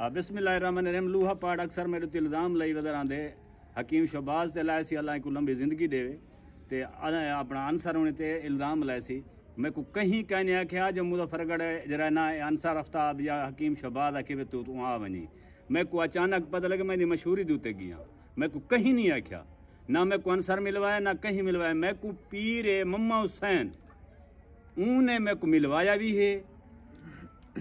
बिस्मिल्लाम लूहा पाड़ अक्सर मेरे तो इल्ज़ाम लई वजर आंदे हकीम शहबाज से लाए सी अल्लाह को लंबी ज़िंदगी दे ते अपना आंसर होने ते इल्ज़ाम लाए सी मैं को कहीं कहने आख्या जो मुजफ्फरगढ़ जरा ना आंसर आफ्ताब या हकीम शहबाज आखे वे तू तो तू आ वनी मैं को अचानक पता लगे मैं मशहूरी दूते ते गिया मैं को कहीं नहीं आख्या ना मैं को आंसर मिलवाया ना कहीं मिलवाया मैं को पीर है मम्मा हुसैन ऊने मैं को मिलवाया भी है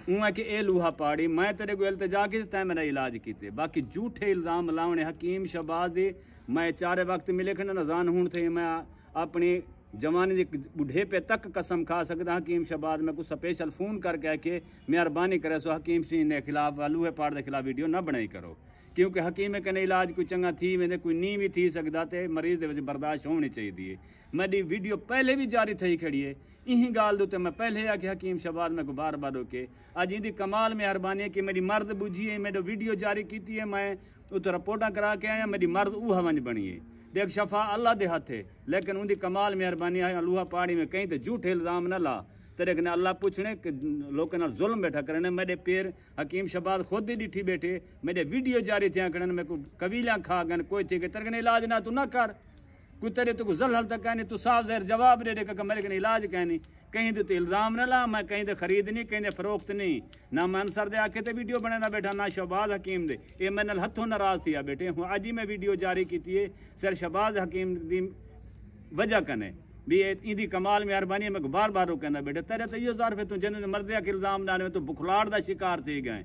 उहाँ के लूहा पाड़ी मैं तेरे को अल्तजा की तैं मेरा इलाज कीते बाकी झूठे इल्ज़ाम लावने हकीम शबाज दे मैं चारे वक्त मिले खन नजान हूं थे मैं अपनी जवानी बुढ़े पे तक कसम खा सकदा हकीम शहबाज में कुछ स्पेशल फ़ोन कर कह के मेहरबानी करे सो हकीम सिंह के खिलाफ आलूहे पाड़ के खिलाफ वीडियो ना बनाई करो क्योंकि हकीम कने इलाज कोई चंगा थी मैंने कोई नींह भी थी सकता तो मरीज़ के बर्दाश्त होनी चाहिए मेरी वीडियो पहले भी जारी थी खड़ी है इही गाल दो मैं पहले आ कि हकीम शहबाज में को बार बार रोके अज इंदी कमाल मेहरबानी है कि मेरी मर्द बुझी है मेरे वीडियो जारी की है मैं उतो रिपोर्टा करा के आया मेरी मर्द ऊह वंज बनी है देख शफा अल्लाह के हथ है लेकिन उनकी कमाल मेहरबानी है लूहा पहाड़ी में कहीं तो झूठे इल्ज़ाम न ला तेरे कने अल्लाह पुछने कि लोगों जुल्म बैठा करने मेरे पेर हकीम शबाद खुद ही डिठी बैठे मेरे वीडियो जारी थिया करने में कोई कबीला खा गन कोई थे तेरे कने इलाज ना तू ना कर कुतरे तो जल हल तक कहनी तू साफ जहर जवाब दे देगा मेरे कहीं इलाज कहनी कहीं तो इल्ज़ाम न ला मैं कहीं तो नहीं कहीं फरोख्त नहीं ना मैं अनसर दे आके तो वीडियो ना बैठा ना शहबाज हकीम दे ये मैं हथों नाराज थी बेटे हूँ अज ही मैं वीडियो जारी की है सर शहबाज हकीम की वजह कने भी इंदी कमाल मेहरबानी मैं बार बार कहना बेटे तेरे तो यो ज़ारफ है तू जन मरदे के इल्ज़ाम डाले तू बुखलाड़ का शिकार थी गए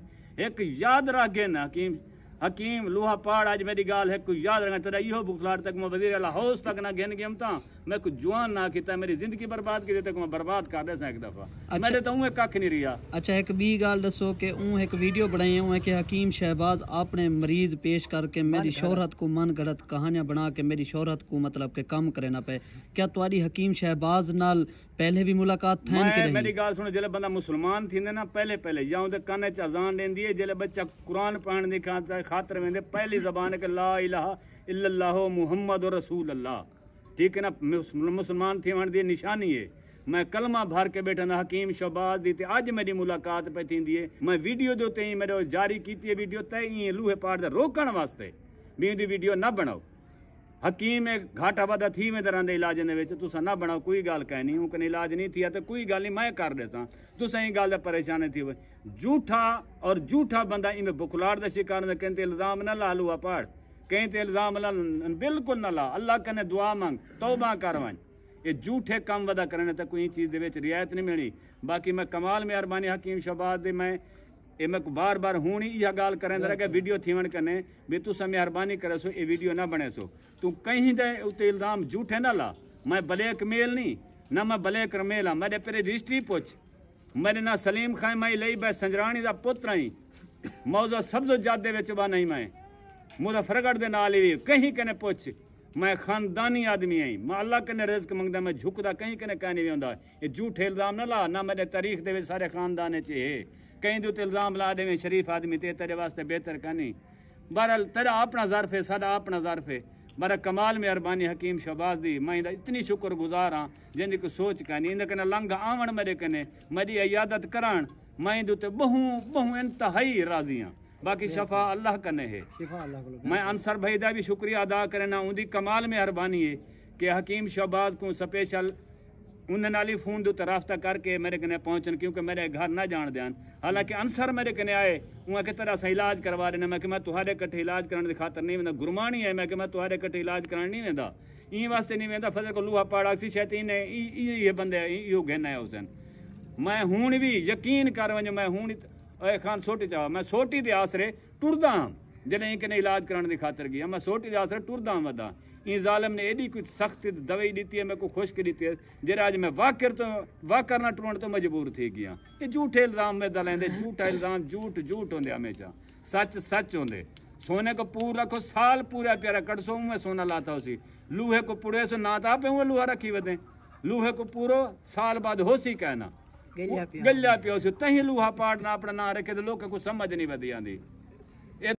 एक याद रख गए ना हकीम हकीम लूहा पहाड़ अज मेरी गाल है कोई याद रखना तेरा इहो बुखलाट तक मैं वजीर लाहौस तक ना गिन गिमता मैं कुछ जुआ ना किया मेरी जिंदगी बर्बाद की तक मैं बर्बाद कर दसा एक दफा अच्छा, मैं तो हूं कख नहीं रिया अच्छा एक बी गाल दसो कि ऊं एक वीडियो बनाई हूं कि हकीम शहबाज अपने मरीज पेश करके मेरी शोहरत को मन गलत कहानियां बना के मेरी शोहरत को मतलब के कम करे ना पे क्या तुम्हारी हकीम शहबाज नाल पहले भी मुलाकात थी मेरी गाल सुनो जल्द बंदा मुसलमान थी ना पहले पहले या उनके काने च अजान दें है बच्चा कुरान पढ़ण दी खातर वेंदे पहली जबान के ला इलाहा इल्लल्लाहु मुहम्मद रसूल अल्लाह ठीक है ना मुसलमान थी वन दी निशानी है मैं कलमा भर के बैठा हकीम शहबाज दी अज मेरी मुलाकात पे थी मैं वीडियो जो ते मेरे जारी की वीडियो तय लूहे पाट के रोकण वास्ते भी इंदी वीडियो ना बनाओ हकीम घाटा वादा थी में तरह के इलाज में तुसा ना बणाओ कोई गल कह नहीं कॾहिं इलाज नहीं थी तो कोई गल नहीं मैं कर ॾिसां तुसां ई ॻाल्हि परेशान थी वई झूठा और झूठा बंदा इन बुखलाड़ जा शिकार कहते ते इल्ज़ाम ना ला लूहा पाड़ कहीं तो इल्ज़ाम बिल्कुल ना ला अल्लाह कने दुआ मंग तौबा कर वन ये झूठे काम वा करने तक कोई चीज़ के रियायत नहीं मिलनी बाकी मैं कमाल मेहरबानी हकीम शबाद मैं ये मैं बार बार हूँ ही यह गाल करें दर वीडियो थियण कने भी तू मेहरबानी करे सो ये वीडियो ना बने सो तू कहीं दे इल्ज़ाम झूठे ना ला मैं ब्लैक मेल नहीं ना मैं ब्लैक मेल हाँ मेरे पेरे रजिस्ट्री पुछ मेरे ना सलीम खाए माई लई बस संजरानी का पुत्र आई मौजा सबसे ज्यादा बेचबा नहीं मैं मुजफ्फरगढ़ के नाल ही कहीं कने पुछ मैं खानदानी आदमी आई मैं अल्लाह कने रिज्क मंगदा मैं झुकदा कहीं कने कहने नहीं आता ये झूठे इल्जाम ना ला ना मेरे तारीख दे सारे खानदान च कहीं दूते इल्जाम ला दे शरीफ आदमी तो तेरे वास्ते बेहतर कहनी बहरहाल तेरा अपना जरफ है साढ़ा अपना जरफ है बड़ा कमाल मेहरबानी हकीम शहबाज दी मैं इतनी शुक्र गुजार हाँ जिनकी को सोच कहनी इन कने लंघ आवन मेरे कने मेरी इयादत करान मैं दूते बहु बहु इंतहाई राजी हाँ बाकी शफा अल्लाह कने है मैं अंसर भाई का भी शुक्रिया अदा करना उनकी कमाल मेहरबानी है कि हकीम शहबाज को स्पेशल उन्हें नाली फोन के राबता करके मेरे कने पहुंचन क्योंकि मेरे घर ना जान ध्यान हालांकि अंसर मेरे कने आए उन्हें किस तरह इलाज करवा रहे मैं मैं तुहारे कट्ठे इलाज कराने की खातर नहीं वेंदा गुरबाणी है मैं कि मैं तुहारे कट्ठे इलाज कराने नहीं वेंदा इं वास्ते नहीं वेंदा फजल को लूहा पाड़ा सी शायद इन्हें ये बंदे यो गहना है हुसैन मैं हूं भी यकीन कर वजो मैं हूँ ਓਏ ਖਾਨ ਛੋਟੀ ਚਾਹ ਮੈਂ ਛੋਟੀ ਦੇ ਆਸਰੇ ਟੁਰਦਾ ਹਾਂ ਜਨੇ ਕਿ ਨੇ ਇਲਾਜ ਕਰਨ ਦੇ ਖਾਤਰ ਗਿਆ ਮੈਂ ਛੋਟੀ ਦੇ ਆਸਰੇ ਟੁਰਦਾ ਵਦਾ ਇਹ ਜ਼ਾਲਮ ਨੇ ਐਡੀ ਕੋਈ ਸਖਤ ਦਵਾਈ ਦਿੱਤੀ ਹੈ ਮੈਂ ਕੋ ਖੁਸ਼ਕ ਦਿੱਤੀ ਹੈ ਜਿਹੜਾ ਅੱਜ ਮੈਂ ਵਾਕਰ ਤੋਂ ਵਾਕ ਕਰਨਾ ਟੁਰਣ ਤੋਂ ਮਜਬੂਰ ਥੇ ਗਿਆ ਇਹ ਝੂਠੇ ਇਲਜ਼ਾਮ ਮੈਂ ਦਾ ਲੈਂਦੇ ਝੂਠਾ ਇਲਜ਼ਾਮ ਝੂਠ ਝੂਠ ਹੁੰਦੇ ਹਮੇਸ਼ਾ ਸੱਚ ਸੱਚ ਹੁੰਦੇ ਸੋਨੇ ਕੋ ਪੂਰ ਰੱਖੋ ਸਾਲ ਪੂਰਾ ਪਿਆਰਾ कट सो में सोना लाता उसी लूहे को पुड़े सो नाता पे हुए लूहा रखी बदे लूहे को पूरो साल बाद हो सी कहना ਗੱਲਿਆ ਪਿਓ ਸੀ ਤਹੀਂ ਲੂਹਾ ਪਾੜਨਾ ਆਪਣਾ ਨਾਂ ਰੱਖੇ ਤੇ ਲੋਕਾਂ ਕੋ ਸਮਝ ਨਹੀਂ ਵਧੀ ਆਂਦੀ